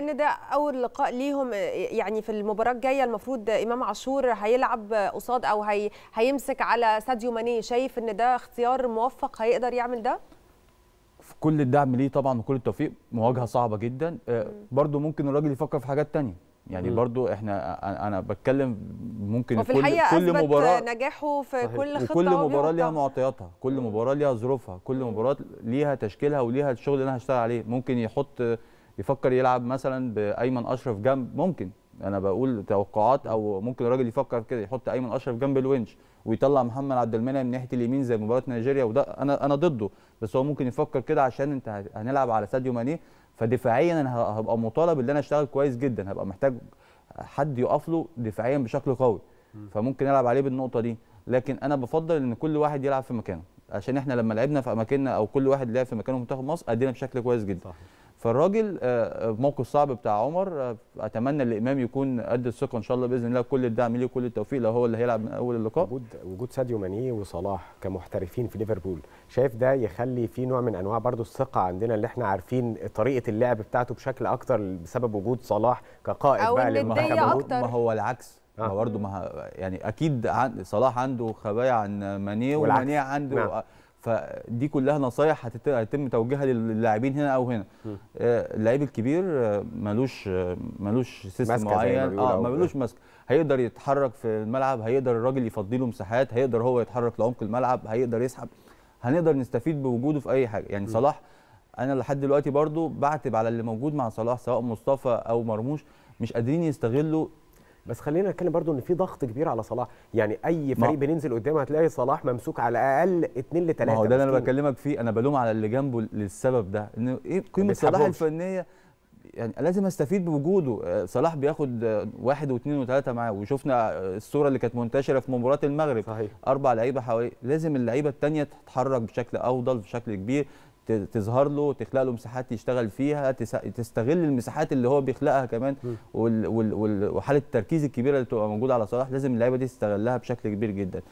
بما ان ده اول لقاء ليهم يعني في المباراه الجايه المفروض امام عاشور هيلعب قصاد او هي هيمسك على ساديو ماني شايف ان ده اختيار موفق هيقدر يعمل ده في كل الدعم ليه طبعا وكل التوفيق مواجهه صعبه جدا آه، برضو ممكن الراجل يفكر في حاجات تانية يعني مم. برضو احنا انا بتكلم ممكن وفي كل كل مباراه نجاحه في صحيح. كل خطه كل مباراه ليها معطياتها كل مباراه ليها ظروفها كل مباراه ليها تشكيلها وليها الشغل اللي انا هشتغل عليه ممكن يحط يفكر يلعب مثلا بايمن اشرف جنب ممكن انا بقول توقعات او ممكن الراجل يفكر كده يحط ايمن اشرف جنب الونش ويطلع محمد عبد المنعم من ناحيه اليمين زي مباراه نيجيريا وده انا انا ضده بس هو ممكن يفكر كده عشان انت هنلعب على ساديو ماني فدفاعيا انا هبقى مطالب ان انا اشتغل كويس جدا هبقى محتاج حد يقف له دفاعيا بشكل قوي فممكن العب عليه بالنقطه دي لكن انا بفضل ان كل واحد يلعب في مكانه عشان احنا لما لعبنا في اماكننا او كل واحد لعب في مكانه منتخب مصر ادينا بشكل كويس جدا صحيح. فالراجل آه، آه، موقف صعب بتاع عمر آه، اتمنى الامام يكون قد الثقه ان شاء الله باذن الله كل الدعم ليه وكل التوفيق لو هو اللي هيلعب من اول اللقاء وجود وجود ساديو ماني وصلاح كمحترفين في ليفربول شايف ده يخلي في نوع من انواع برضو الثقه عندنا اللي احنا عارفين طريقه اللعب بتاعته بشكل اكتر بسبب وجود صلاح كقائد أو بقى للمنتخب ما هو العكس آه. ما برضه ما يعني اكيد صلاح عنده خبايا عن ماني وماني عنده نعم. فدي كلها نصايح هيتم توجيهها للاعبين هنا او هنا آه، اللاعب الكبير ملوش ملوش سيستم معين اه ملوش آه، ماسك آه، هيقدر يتحرك في الملعب هيقدر الراجل يفضي له مساحات هيقدر هو يتحرك لعمق الملعب هيقدر يسحب هنقدر نستفيد بوجوده في اي حاجه يعني صلاح انا لحد دلوقتي برضو بعتب على اللي موجود مع صلاح سواء مصطفى او مرموش مش قادرين يستغلوا بس خلينا نتكلم برضو ان في ضغط كبير على صلاح يعني اي فريق بننزل قدامه هتلاقي صلاح ممسوك على الاقل 2 ل 3 ما هو ده اللي انا بكلمك فيه انا بلوم على اللي جنبه للسبب ده ان ايه قيمه صلاح الفنيه يعني لازم استفيد بوجوده آه، صلاح بياخد واحد واثنين وثلاثه معاه وشفنا الصوره اللي كانت منتشره في مباراه المغرب صحيح. اربع لعيبه حواليه لازم اللعيبه الثانيه تتحرك بشكل افضل بشكل كبير تظهر له تخلق له مساحات يشتغل فيها تستغل المساحات اللي هو بيخلقها كمان وحاله التركيز الكبيره اللي بتبقى موجوده على صلاح لازم اللعيبه دي تستغلها بشكل كبير جدا